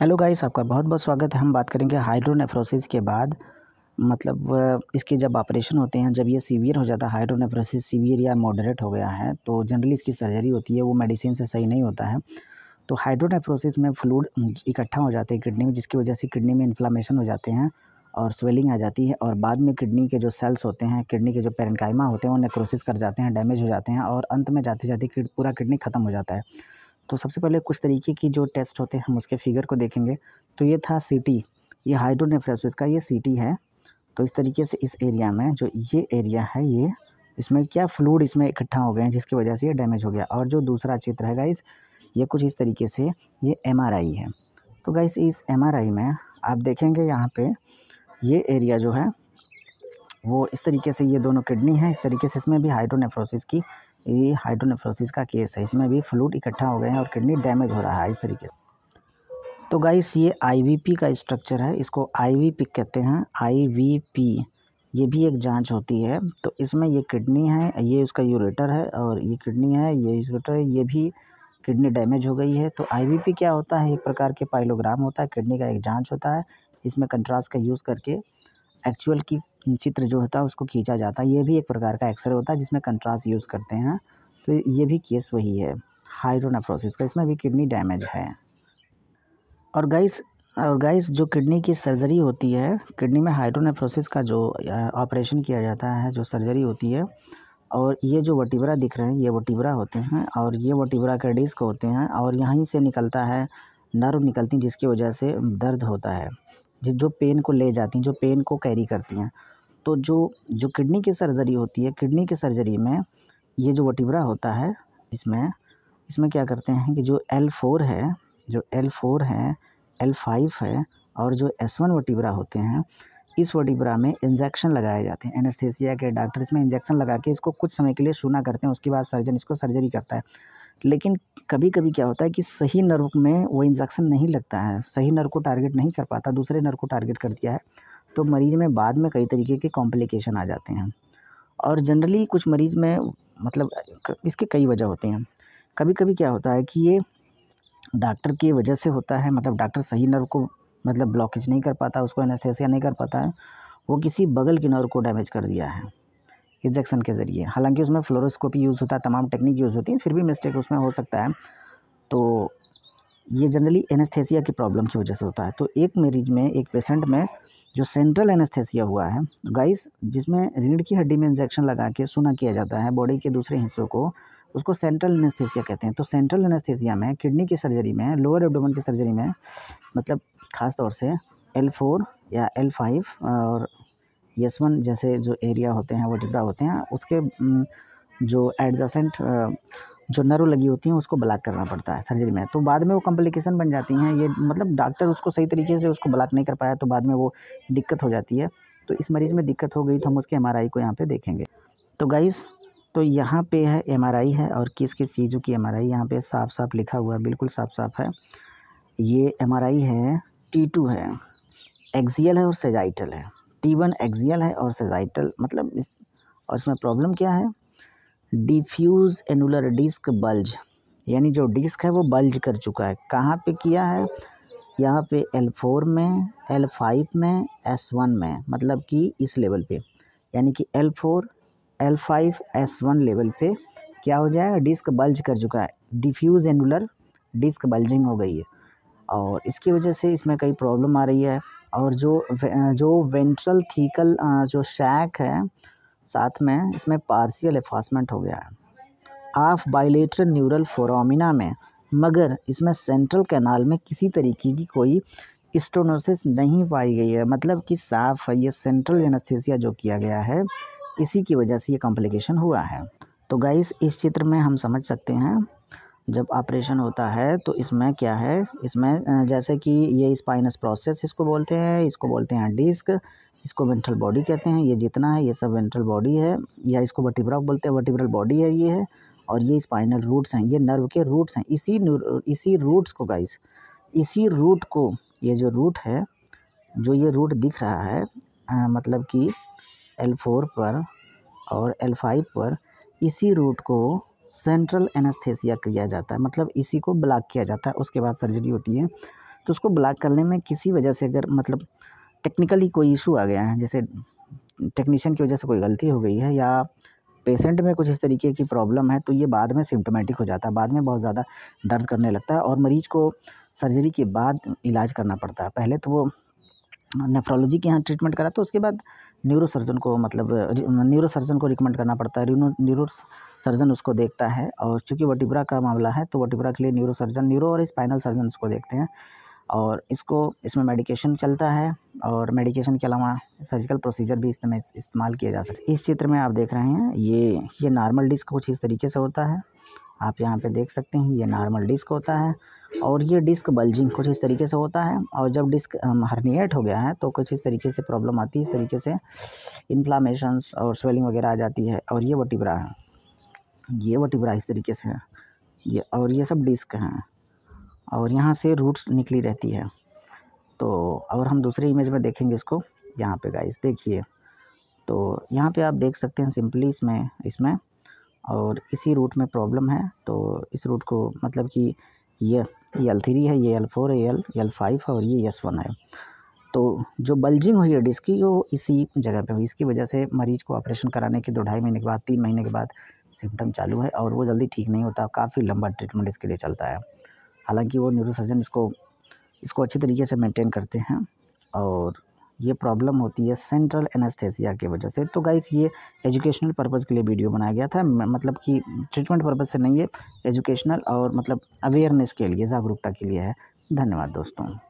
hello guys आपका बहुत बहुत स्वागत है हम बात करेंगे हाइड्रोनेफ्रोसिस के बाद मतलब इसके जब ऑपरेशन होते हैं जब ये सीवियर हो जाता है हाइड्रोनेफ्रोसिस सीवियर या मॉडरेट हो गया है तो जनरली इसकी सर्जरी होती है वो मेडिसिन से सही नहीं होता है तो हाइड्रोनेफ्रोसिस में फ्लूड इकट्ठा हो जाते हैं किडनी में जिसकी वजह से किडनी में इन्फ्लामेशन हो जाते हैं और स्वेलिंग आ जाती है और बाद में किडनी के जो सेल्स होते हैं किडनी के जो पेरेंकाइमा होते हैं वो नेक्रोसिस कर जाते हैं डैमेज हो जाते हैं और अंत में जाते जाते पूरा किडनी ख़त्म हो जाता है तो सबसे पहले कुछ तरीके की जो टेस्ट होते हैं हम उसके फिगर को देखेंगे तो ये था सिटी ये हाइड्रोनेफ्रेसिस का ये सिटी है तो इस तरीके से इस एरिया में जो ये एरिया है ये इसमें क्या फ्लूड इसमें इकट्ठा हो गए हैं जिसकी वजह से ये डैमेज हो गया और जो दूसरा चित्र है गाइस ये कुछ इस तरीके से ये एम है तो गाइस इस एम में आप देखेंगे यहाँ पे ये एरिया जो है वो इस तरीके से ये दोनों किडनी है इस तरीके से इसमें भी हाइड्रोनेफ्रोसिस की ये हाइड्रोनेफ्रोसिस का केस है इसमें भी फ्लूड इकट्ठा हो गए हैं और किडनी डैमेज हो रहा है इस तरीके से तो गाइस ये आईवीपी का स्ट्रक्चर है इसको आईवीपी कहते हैं आईवीपी ये भी एक जांच होती है तो इसमें ये किडनी है ये उसका यूरेटर है और ये किडनी है ये यूरेटर है ये भी किडनी डैमेज हो गई है तो आईवीपी क्या होता है एक प्रकार के पाइलोग्राम होता है किडनी का एक जाँच होता है इसमें कंट्रास्ट का यूज़ करके एक्चुअल की चित्र जो होता है उसको खींचा जाता है ये भी एक प्रकार का एक्सरे होता है जिसमें कंट्रास्ट यूज़ करते हैं तो ये भी केस वही है हाइड्रोनेफ्रोसिस का इसमें भी किडनी डैमेज है और गाइस और गाइस जो किडनी की सर्जरी होती है किडनी में हाइड्रोनेफ्रोसिस का जो ऑपरेशन uh, किया जाता है जो सर्जरी होती है और ये जो वटिबरा दिख रहे हैं ये वटिबरा होते हैं और ये वटिबरा के डिस्क होते हैं और यहीं से निकलता है नर्व निकलती जिसकी वजह से दर्द होता है जिस जो पेन को ले जाती हैं जो पेन को कैरी करती हैं तो जो जो किडनी की सर्जरी होती है किडनी की सर्जरी में ये जो वटिब्रा होता है इसमें इसमें क्या करते हैं कि जो एल फोर है जो एल फोर है एल फाइव है और जो एस वन वटिब्रा होते हैं इस वर्टिब्रा में इंजेक्शन लगाए जाते हैं एनेस्थेसिया के डॉक्टर इसमें इंजेक्शन लगा के इसको कुछ समय के लिए सूना करते हैं उसके बाद सर्जन इसको सर्जरी करता है लेकिन कभी कभी क्या होता है कि सही नर्व में वो इंजेक्शन नहीं लगता है सही नर्व को टारगेट नहीं कर पाता दूसरे नर्व को टारगेट कर दिया है तो मरीज़ में बाद में कई तरीके के कॉम्प्लिकेशन आ जाते हैं और जनरली कुछ मरीज़ में मतलब इसके कई वजह होते हैं कभी कभी क्या होता है कि ये डॉक्टर की वजह से होता है मतलब डॉक्टर सही नर्व को मतलब ब्लॉकेज नहीं कर पाता उसको एनेस्थेसिया नहीं कर पाता है वो किसी बगल की नर्व को डैमेज कर दिया है इंजेक्शन के ज़रिए हालांकि उसमें फ्लोरोस्कोपी यूज़ होता है तमाम टेक्निक यूज़ होती है फिर भी मिस्टेक उसमें हो सकता है तो ये जनरली एनेस्थेसिया की प्रॉब्लम की वजह से होता है तो एक मरीज में एक पेशेंट में जो सेंट्रल एनेस्थेसिया हुआ है गाइस जिसमें रीढ़ की हड्डी में इंजेक्शन लगा के सुना किया जाता है बॉडी के दूसरे हिस्सों को उसको सेंट्रल एनेस्थीसिया कहते हैं तो सेंट्रल एनेस्थीसिया में किडनी की सर्जरी में लोअर एबडोमन की सर्जरी में मतलब ख़ास तौर से एल फोर या एल फाइव और यस वन जैसे जो एरिया होते हैं वो डिब्बा होते हैं उसके जो एडजसेंट जो नर्व लगी होती हैं उसको ब्लॉक करना पड़ता है सर्जरी में तो बाद में वो कॉम्प्लिकेशन बन जाती हैं ये मतलब डॉक्टर उसको सही तरीके से उसको ब्लॉक नहीं कर पाया तो बाद में वो दिक्कत हो जाती है तो इस मरीज़ में दिक्कत हो गई तो हम उसके एम को यहाँ पर देखेंगे तो गाइज़ तो यहाँ पे है एमआरआई है और किस किस चीज़ों की एमआरआई यहाँ पर साफ साफ लिखा हुआ है बिल्कुल साफ साफ है ये एमआरआई है टी टू है एक्जियल है और सेजाइटल है टी वन एक्सियल है और सेजाइटल मतलब इस और इसमें प्रॉब्लम क्या है डिफ्यूज़ एनुलर डिस्क बल्ज यानी जो डिस्क है वो बल्ज कर चुका है कहाँ पे किया है यहाँ पे L4 में L5 में S1 में मतलब कि इस लेवल पे यानी कि L4 L five S one level पे क्या हो जाएगा डिस्क बल्ज कर चुका है डिफ्यूज़ एनुलर डिस्क बल्जिंग हो गई है और इसकी वजह से इसमें कई प्रॉब्लम आ रही है और जो जो वेंट्रल थीकल जो शैक है साथ में इसमें पार्सियल एफासमेंट हो गया है आफ बाइलेटर न्यूरल फोरामिना में मगर इसमें सेंट्रल कैनाल में किसी तरीके की कोई स्टोनोसिस नहीं पाई गई है मतलब कि साफ है ये सेंट्रल एनेस्थीसिया जो किया गया है इसी की वजह से ये कॉम्प्लिकेशन हुआ है तो गाइस इस चित्र में हम समझ सकते हैं जब ऑपरेशन होता है तो इसमें क्या है इसमें जैसे कि ये स्पाइनस प्रोसेस इसको बोलते हैं इसको बोलते हैं डिस्क इसको वेंट्रल बॉडी कहते हैं ये जितना है ये सब वेंट्रल बॉडी है या इसको वर्टिब्रा बोलते हैं वर्टिब्रल बॉडी है ये है और ये स्पाइनल रूट्स हैं ये नर्व के रूट्स हैं इसी इसी रूट्स को गाइस इसी रूट को ये जो रूट है जो ये रूट दिख रहा है आ, मतलब कि एल फोर पर और एल फाइव पर इसी रूट को सेंट्रल एनास्थेसिया किया जाता है मतलब इसी को ब्लॉक किया जाता है उसके बाद सर्जरी होती है तो उसको ब्लॉक करने में किसी वजह से अगर मतलब टेक्निकली कोई इशू आ गया है जैसे टेक्नीशियन की वजह से कोई गलती हो गई है या पेशेंट में कुछ इस तरीके की प्रॉब्लम है तो ये बाद में सिम्टोमेटिक हो जाता है बाद में बहुत ज़्यादा दर्द करने लगता है और मरीज़ को सर्जरी के बाद इलाज करना पड़ता है पहले तो वो नेफ्रोलॉजी के यहाँ ट्रीटमेंट करा तो उसके बाद न्यूरो सर्जन को मतलब न्यूरो सर्जन को रिकमेंड करना पड़ता है न्यूरो सर्जन उसको देखता है और चूँकि वटिब्रा का मामला है तो वटिब्रा के लिए न्यूरो सर्जन न्यूरो और स्पाइनल सर्जन उसको देखते हैं और इसको इसमें मेडिकेशन चलता है और मेडिकेशन के अलावा सर्जिकल प्रोसीजर भी इसमें इस्तेमाल किया जा सकता है इस चित्र में आप देख रहे हैं ये ये नॉर्मल डिस्क कुछ इस तरीके से होता है आप यहाँ पे देख सकते हैं ये नॉर्मल डिस्क होता है और ये डिस्क बल्जिंग कुछ इस तरीके से होता है और जब डिस्क हर्नीट हो गया है तो कुछ इस तरीके से प्रॉब्लम आती है इस तरीके से इन्फ्लामेशंस और स्वेलिंग वगैरह आ जाती है और ये वटिब्रा है ये वटिब्रा इस तरीके से है ये और ये सब डिस्क हैं और यहाँ से रूट्स निकली रहती है तो और हम दूसरे इमेज में देखेंगे इसको यहाँ पे गाइस देखिए तो यहाँ पे आप देख सकते हैं सिंपली इसमें इसमें और इसी रूट में प्रॉब्लम है तो इस रूट को मतलब कि ये एल थ्री है ये एल फोर है एल एल फाइव है और ये एस वन है तो जो बल्जिंग हुई है डिस्क की वो इसी जगह पे हुई इसकी वजह से मरीज को ऑपरेशन कराने के दो ढाई महीने के बाद तीन महीने के बाद सिम्टम चालू है और वो जल्दी ठीक नहीं होता काफ़ी लंबा ट्रीटमेंट इसके लिए चलता है हालांकि वो न्यूरोसर्जन इसको इसको अच्छी तरीके से मेंटेन करते हैं और ये प्रॉब्लम होती है सेंट्रल एनेस्थेसिया की वजह से तो गाइस ये एजुकेशनल पर्पज़ के लिए वीडियो बनाया गया था मतलब कि ट्रीटमेंट पर्पज़ से नहीं है एजुकेशनल और मतलब अवेयरनेस के लिए जागरूकता के लिए है धन्यवाद दोस्तों